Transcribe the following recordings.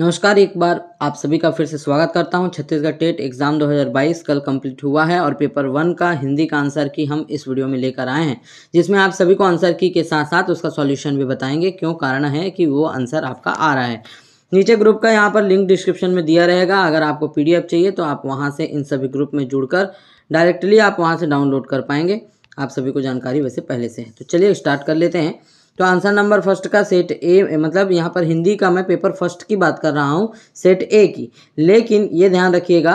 नमस्कार एक बार आप सभी का फिर से स्वागत करता हूं छत्तीसगढ़ टेट एग्ज़ाम 2022 कल कंप्लीट हुआ है और पेपर वन का हिंदी का आंसर की हम इस वीडियो में लेकर आए हैं जिसमें आप सभी को आंसर की के साथ साथ उसका सॉल्यूशन भी बताएंगे क्यों कारण है कि वो आंसर आपका आ रहा है नीचे ग्रुप का यहाँ पर लिंक डिस्क्रिप्शन में दिया रहेगा अगर आपको पी चाहिए तो आप वहाँ से इन सभी ग्रुप में जुड़कर डायरेक्टली आप वहाँ से डाउनलोड कर पाएंगे आप सभी को जानकारी वैसे पहले से है तो चलिए स्टार्ट कर लेते हैं तो आंसर नंबर फर्स्ट का सेट ए मतलब यहाँ पर हिंदी का मैं पेपर फर्स्ट की बात कर रहा हूँ सेट ए की लेकिन ये ध्यान रखिएगा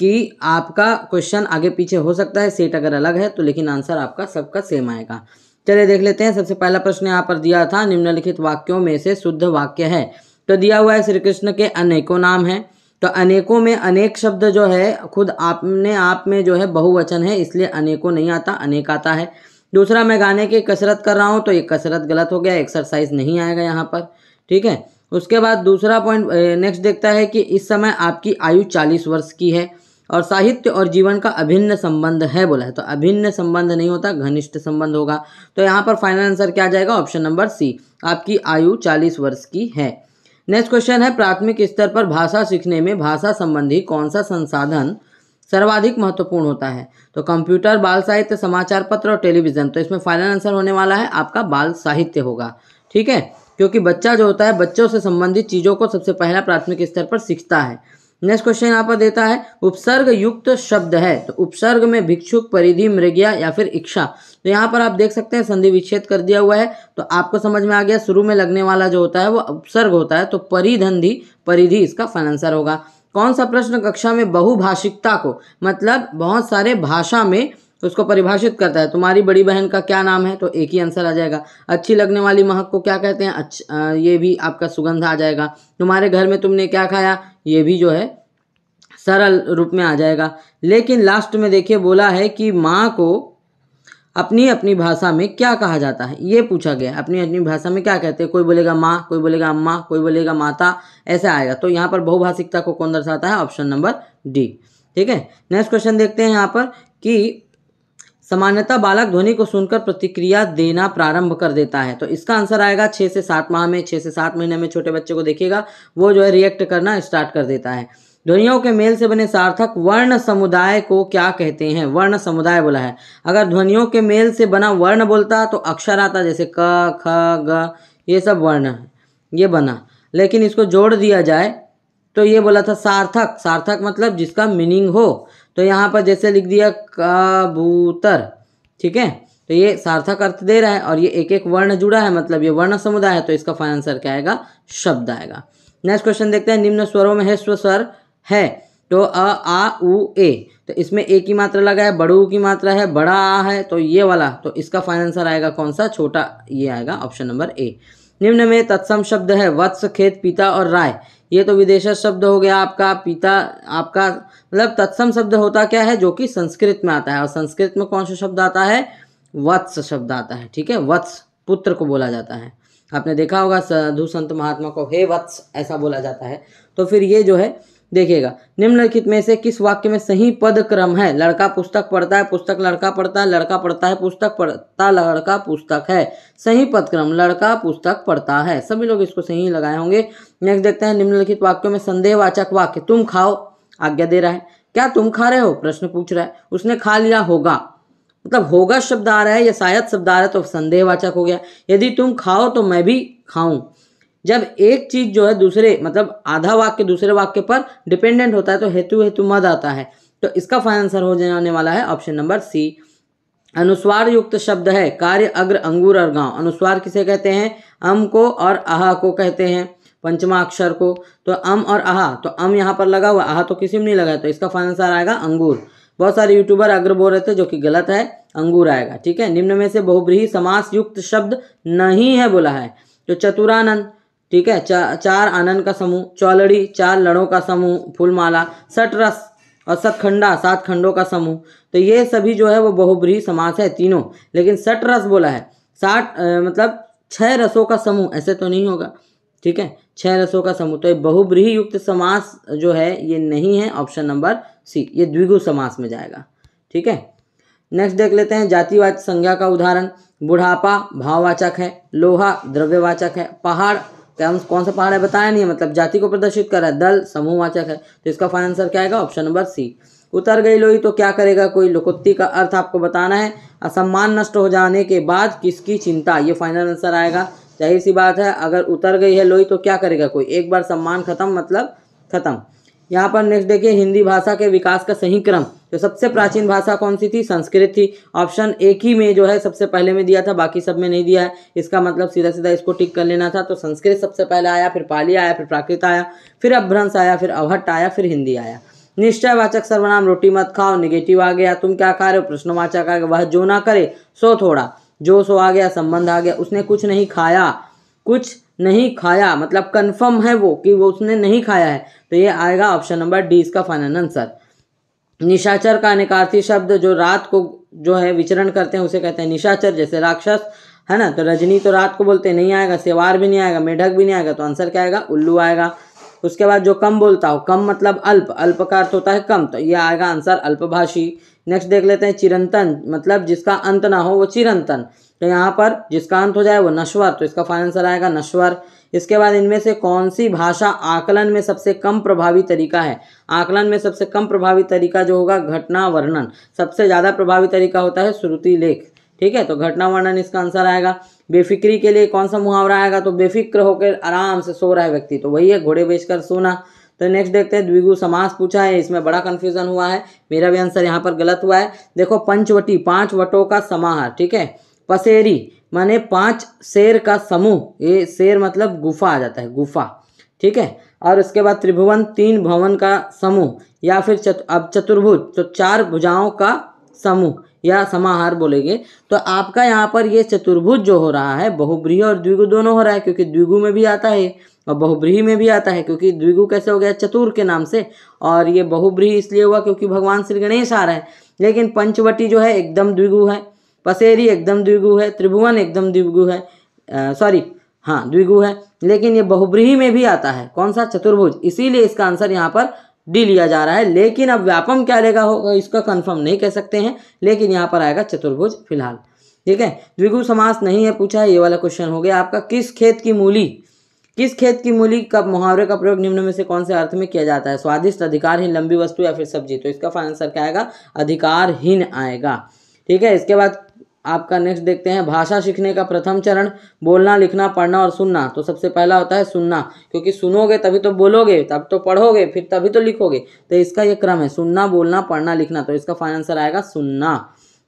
कि आपका क्वेश्चन आगे पीछे हो सकता है सेट अगर अलग है तो लेकिन आंसर आपका सबका सेम आएगा चलिए देख लेते हैं सबसे पहला प्रश्न यहाँ पर दिया था निम्नलिखित वाक्यों में से शुद्ध वाक्य है तो दिया हुआ है श्री कृष्ण के अनेकों नाम है तो अनेकों में अनेक शब्द जो है खुद आपने आप में जो है बहुवचन है इसलिए अनेकों नहीं आता अनेक आता है दूसरा मैं गाने की कसरत कर रहा हूँ तो ये कसरत गलत हो गया एक्सरसाइज नहीं आएगा यहाँ पर ठीक है उसके बाद दूसरा पॉइंट नेक्स्ट देखता है कि इस समय आपकी आयु चालीस वर्ष की है और साहित्य और जीवन का अभिन्न संबंध है बोला है तो अभिन्न संबंध नहीं होता घनिष्ठ संबंध होगा तो यहाँ पर फाइनल आंसर क्या जाएगा ऑप्शन नंबर सी आपकी आयु चालीस वर्ष की है नेक्स्ट क्वेश्चन है प्राथमिक स्तर पर भाषा सीखने में भाषा संबंधी कौन सा संसाधन सर्वाधिक महत्वपूर्ण होता है तो कंप्यूटर बाल साहित्य समाचार पत्र और टेलीविज़न तो इसमें फाइनल आंसर होने वाला है आपका बाल साहित्य होगा ठीक है क्योंकि बच्चा जो होता है बच्चों से संबंधित चीज़ों को सबसे पहला प्राथमिक स्तर पर सीखता है नेक्स्ट क्वेश्चन यहाँ पर देता है उपसर्ग युक्त शब्द है तो उपसर्ग में भिक्षुक परिधि मृगया या फिर इच्छा तो यहाँ पर आप देख सकते हैं संधि विच्छेद कर दिया हुआ है तो आपको समझ में आ गया शुरू में लगने वाला जो होता है वो उपसर्ग होता है तो परिधंधि परिधि इसका फाइनल आंसर होगा कौन सा प्रश्न कक्षा में बहुभाषिकता को मतलब बहुत सारे भाषा में उसको परिभाषित करता है तुम्हारी बड़ी बहन का क्या नाम है तो एक ही आंसर आ जाएगा अच्छी लगने वाली महक को क्या कहते हैं अच्छा ये भी आपका सुगंध आ जाएगा तुम्हारे घर में तुमने क्या खाया ये भी जो है सरल रूप में आ जाएगा लेकिन लास्ट में देखिए बोला है कि माँ को अपनी अपनी भाषा में क्या कहा जाता है ये पूछा गया अपनी अपनी भाषा में क्या कहते हैं कोई बोलेगा माँ कोई बोलेगा अम्मा कोई बोलेगा माता ऐसा आएगा तो यहाँ पर बहुभाषिकता को कौन दर्शाता है ऑप्शन नंबर डी ठीक है नेक्स्ट क्वेश्चन देखते हैं यहाँ पर कि सामान्यतः बालक ध्वनि को सुनकर प्रतिक्रिया देना प्रारंभ कर देता है तो इसका आंसर आएगा छः से सात माह में छः से सात महीने में छोटे बच्चे को देखिएगा वो जो है रिएक्ट करना स्टार्ट कर देता है ध्वनियों के मेल से बने सार्थक वर्ण समुदाय को क्या कहते हैं वर्ण समुदाय बोला है अगर ध्वनियों के मेल से बना वर्ण बोलता तो अक्षर आता जैसे क ख ग ये सब वर्ण है ये बना लेकिन इसको जोड़ दिया जाए तो ये बोला था सार्थक सार्थक मतलब जिसका मीनिंग हो तो यहाँ पर जैसे लिख दिया कबूतर ठीक है तो ये सार्थक अर्थ दे रहा है और ये एक एक वर्ण जुड़ा है मतलब ये वर्ण समुदाय है तो इसका फाइनल आंसर क्या आएगा शब्द आएगा नेक्स्ट क्वेश्चन देखते हैं निम्न स्वरों में है स्वस्वर है तो अ आ उ ए तो इसमें ए की मात्रा लगा है बड़ू की मात्रा है बड़ा आ है तो ये वाला तो इसका फाइनल आंसर आएगा कौन सा छोटा ये आएगा ऑप्शन नंबर ए निम्न में तत्सम शब्द है वत्स खेत पिता और राय ये तो विदेशा शब्द हो गया आपका पिता आपका मतलब तत्सम शब्द होता क्या है जो कि संस्कृत में आता है और संस्कृत में कौन सा शब्द आता है वत्स शब्द आता है ठीक है वत्स पुत्र को बोला जाता है आपने देखा होगा साधु संत महात्मा को हे वत्स ऐसा बोला जाता है तो फिर ये जो है देखिएगा निम्नलिखित में से किस वाक्य में सही पद क्रम है लड़का पुस्तक पढ़ता है पुस्तक लड़का पढ़ता है लड़का पढ़ता है पुस्तक पढ़ता लड़का पुस्तक है सही पद क्रम लड़का पुस्तक पढ़ता है सभी लोग इसको सही लगाए होंगे नेक्स्ट देखते हैं निम्नलिखित वाक्यों में संदेहवाचक वाक्य तुम खाओ आज्ञा दे रहा है क्या तुम खा रहे हो प्रश्न पूछ रहा है उसने खा लिया होगा मतलब होगा शब्द आ रहा है या शायद शब्द आ रहा है तो संदेहवाचक हो गया यदि तुम खाओ तो मैं भी खाऊं जब एक चीज जो है दूसरे मतलब आधा वाक्य दूसरे वाक्य पर डिपेंडेंट होता है तो हेतु हेतु मद आता है तो इसका फाइन आंसर हो जाने वाला है ऑप्शन नंबर सी अनुस्वार युक्त शब्द है कार्य अग्र अंगूर और गांव अनुस्वार किसे कहते हैं अम को और आहा को कहते हैं पंचमा अक्षर को तो अम और आहा तो अम यहाँ पर लगा हुआ आहा तो किसी में नहीं लगा है तो इसका फाइन आंसर आएगा अंगूर बहुत सारे यूट्यूबर अग्र बोल रहे थे जो कि गलत है अंगूर आएगा ठीक है निम्न में से बहुब्रीही समास युक्त शब्द नहीं है बोला है तो चतुरानंद ठीक है चा, चार आनंद का समूह चौलड़ी चार लड़ों का समूह फूलमाला सटरस और सतखंडा सात खंडों का समूह तो ये सभी जो है वो बहुब्री समास है तीनों लेकिन सट रस बोला है साठ मतलब छः रसों का समूह ऐसे तो नहीं होगा ठीक है छः रसों का समूह तो ये बहुब्रीही युक्त समास जो है ये नहीं है ऑप्शन नंबर सी ये द्विगु समास में जाएगा ठीक है नेक्स्ट देख लेते हैं जातिवाच संज्ञा का उदाहरण बुढ़ापा भाववाचक है लोहा द्रव्यवाचक है पहाड़ तो कौन सा पहाड़ है बताया नहीं है मतलब जाति को प्रदर्शित कर रहा है दल समूहवाचक है तो इसका फाइनल आंसर क्या आएगा ऑप्शन नंबर सी उतर गई लोई तो क्या करेगा कोई लुकुत्ती का अर्थ आपको बताना है असम्मान नष्ट हो जाने के बाद किसकी चिंता ये फाइनल आंसर आएगा जाहिर सी बात है अगर उतर गई है लोई तो क्या करेगा कोई एक बार सम्मान खत्म मतलब खत्म यहाँ पर नेक्स्ट देखिए हिंदी भाषा के विकास का सही क्रम जो सबसे प्राचीन भाषा कौन सी थी संस्कृत थी ऑप्शन एक ही में जो है सबसे पहले में दिया था बाकी सब में नहीं दिया है इसका मतलब सीधा सीधा इसको टिक कर लेना था तो संस्कृत सबसे पहले आया फिर पाली आया फिर प्राकृत आया फिर अभ्रंश आया फिर अवहट आया फिर हिंदी आया निश्चयवाचक सर्वनाम रोटी मत खाओ निगेटिव आ गया तुम क्या खा रहे हो प्रश्नवाचक आ गया वह जो ना करे सो थोड़ा जो सो आ गया संबंध आ गया उसने कुछ नहीं खाया कुछ नहीं खाया मतलब कंफर्म है वो कि वो उसने नहीं खाया है तो ये आएगा ऑप्शन नंबर डी इसका फाइनल आंसर निशाचर का अनेकार्थी शब्द जो रात को जो है विचरण करते हैं उसे कहते हैं निशाचर जैसे राक्षस है ना तो रजनी तो रात को बोलते नहीं आएगा सेवार भी नहीं आएगा मेढक भी नहीं आएगा तो आंसर क्या आएगा उल्लू आएगा उसके बाद जो कम बोलता हो कम मतलब अल्प अल्प का अर्थ होता है कम तो ये आएगा आंसर अल्पभाषी नेक्स्ट देख लेते हैं चिरंतन मतलब जिसका अंत ना हो वो चिरंतन तो यहाँ पर जिसका अंत हो जाए वो नश्वर तो इसका फाइनल आंसर आएगा नश्वर इसके बाद इनमें से कौन सी भाषा आकलन में सबसे कम प्रभावी तरीका है आकलन में सबसे कम प्रभावी तरीका जो होगा घटना वर्णन सबसे ज़्यादा प्रभावी तरीका होता है श्रुति लेख ठीक है तो घटना वर्णन इसका आंसर आएगा बेफिक्री के लिए कौन सा मुहावरा आएगा तो बेफिक्र होकर आराम से सो रहा है व्यक्ति तो वही है घोड़े बेचकर सोना तो नेक्स्ट देखते हैं द्विगु समास पूछा है इसमें बड़ा कन्फ्यूजन हुआ है मेरा भी आंसर यहाँ पर गलत हुआ है देखो पंचवटी पाँच वटों का समाह ठीक है पसेरी माने पांच शेर का समूह ये शेर मतलब गुफा आ जाता है गुफा ठीक है और उसके बाद त्रिभुवन तीन भवन का समूह या फिर चत, अब चतुर्भुज तो चार भुजाओं का समूह या समाहार बोलेंगे तो आपका यहाँ पर ये चतुर्भुज जो हो रहा है बहुब्रीह और द्विगु दोनों हो रहा है क्योंकि द्विगु में भी आता है और बहुब्रीही में भी आता है क्योंकि द्विगु कैसे हो गया चतुर के नाम से और ये बहुब्रीही इसलिए हुआ क्योंकि भगवान श्री गणेश आ रहे हैं लेकिन पंचवटी जो है एकदम द्विगु है पसेरी एकदम द्विगु है त्रिभुवन एकदम द्विगु है सॉरी हाँ द्विगु है लेकिन ये बहुब्रीही में भी आता है कौन सा चतुर्भुज इसीलिए इसका आंसर यहाँ पर डी लिया जा रहा है लेकिन अब व्यापम क्या लेगा होगा इसका कंफर्म नहीं कह सकते हैं लेकिन यहाँ पर आएगा चतुर्भुज फिलहाल ठीक है द्विगु समास नहीं है पूछा है ये वाला क्वेश्चन हो गया आपका किस खेत की मूली किस खेत की मूली का मुहावरे का प्रयोग निम्न में से कौन से अर्थ में किया जाता है स्वादिष्ट अधिकारहीन लंबी वस्तु या फिर सब्जी तो इसका आंसर क्या आएगा अधिकारहीन आएगा ठीक है इसके बाद आपका नेक्स्ट देखते हैं भाषा सीखने का प्रथम चरण बोलना लिखना पढ़ना और सुनना तो सबसे पहला होता है सुनना क्योंकि सुनोगे तभी तो बोलोगे तब तो पढ़ोगे फिर तभी तो लिखोगे तो इसका ये क्रम है सुनना बोलना पढ़ना लिखना तो इसका फाइनल आंसर आएगा सुनना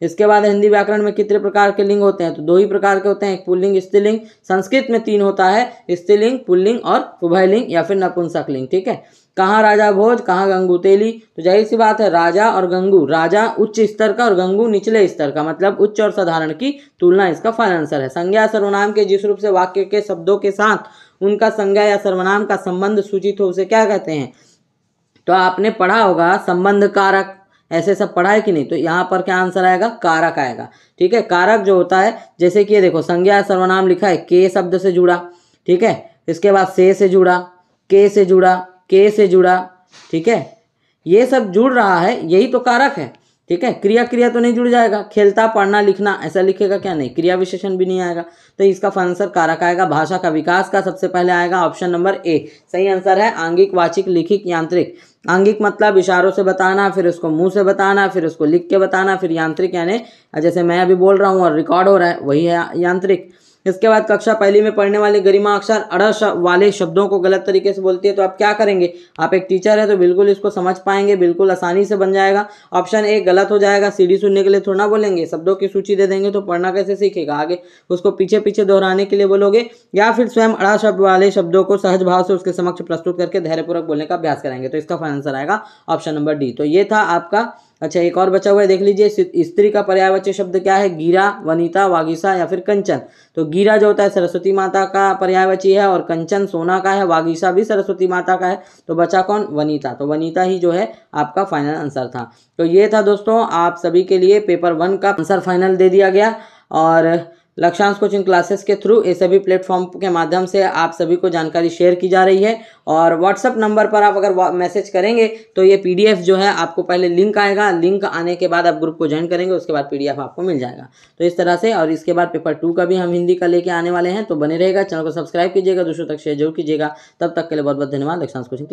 इसके बाद हिंदी व्याकरण में कितने प्रकार के लिंग होते हैं तो दो ही प्रकार के होते हैं एक पुल्लिंग स्त्रीलिंग संस्कृत में तीन होता है स्त्रीलिंग पुल्लिंग और उभयलिंग या फिर नपुंसक लिंग ठीक है कहाँ राजा भोज कहाँ गंगू तेली तो जाहिर सी बात है राजा और गंगू राजा उच्च स्तर का और गंगू निचले स्तर का मतलब उच्च और साधारण की तुलना इसका फाइनल आंसर है संज्ञा सर्वनाम के जिस रूप से वाक्य के शब्दों के साथ उनका संज्ञा या सर्वनाम का संबंध सूचित हो उसे क्या कहते हैं तो आपने पढ़ा होगा संबंध कारक ऐसे सब पढ़ा है कि नहीं तो यहाँ पर क्या आंसर आएगा कारक आएगा ठीक है कारक जो होता है जैसे कि ये देखो संज्ञा सर्वनाम लिखा है के शब्द से जुड़ा ठीक है इसके बाद से से जुड़ा के से जुड़ा के से जुड़ा ठीक है ये सब जुड़ रहा है यही तो कारक है ठीक है क्रिया क्रिया तो नहीं जुड़ जाएगा खेलता पढ़ना लिखना ऐसा लिखेगा क्या नहीं क्रिया विशेषण भी नहीं आएगा तो इसका आंसर कारक आएगा भाषा का विकास का सबसे पहले आएगा ऑप्शन नंबर ए सही आंसर है आंगिक वाचिक लिखिक यांत्रिक आंगिक मतलब इशारों से बताना फिर उसको मुंह से बताना फिर उसको लिख के बताना फिर यांत्रिक यानी जैसे मैं अभी बोल रहा हूँ और रिकॉर्ड हो रहा है वही है यांत्रिक इसके बाद कक्षा पहली में पढ़ने वाले गरिमा अक्षर अड़ वाले शब्दों को गलत तरीके से बोलती है तो आप क्या करेंगे आप एक टीचर है तो बिल्कुल इसको समझ पाएंगे बिल्कुल आसानी से बन जाएगा ऑप्शन ए गलत हो जाएगा सीढ़ी सुनने के लिए थोड़ा बोलेंगे शब्दों की सूची दे देंगे तो पढ़ना कैसे सीखेगा आगे उसको पीछे पीछे दोहराने के लिए बोलोगे या फिर स्वयं अड़ा शब्द वाले शब्दों को सहज भाव से उसके समक्ष प्रस्तुत करके धैर्यपूर्वक बोलने का अभ्यास कराएंगे तो इसका फाइन आंसर आएगा ऑप्शन नंबर डी तो ये था आपका अच्छा एक और बचा हुआ है देख लीजिए स्त्री का पर्यायवाची शब्द क्या है गीरा वनिता वागीसा या फिर कंचन तो गीरा जो होता है सरस्वती माता का पर्यायवाची है और कंचन सोना का है वागीसा भी सरस्वती माता का है तो बचा कौन वनिता तो वनिता ही जो है आपका फाइनल आंसर था तो ये था दोस्तों आप सभी के लिए पेपर वन का आंसर फाइनल दे दिया गया और लक्षांश कोचिंग क्लासेस के थ्रू ये सभी प्लेटफॉर्म के माध्यम से आप सभी को जानकारी शेयर की जा रही है और व्हाट्सअप नंबर पर आप अगर मैसेज करेंगे तो ये पीडीएफ जो है आपको पहले लिंक आएगा लिंक आने के बाद आप ग्रुप को ज्वाइन करेंगे उसके बाद पीडीएफ आपको मिल जाएगा तो इस तरह से और इसके बाद पेपर टू का भी हम हिंदी का लेके आने वाले हैं तो बने रहेगा चैनल को सब्सक्राइब कीजिएगा दूसरों तक शेयर जरूर कीजिएगा तब तक के लिए बहुत बहुत धन्यवाद लक्षांश कोचिंग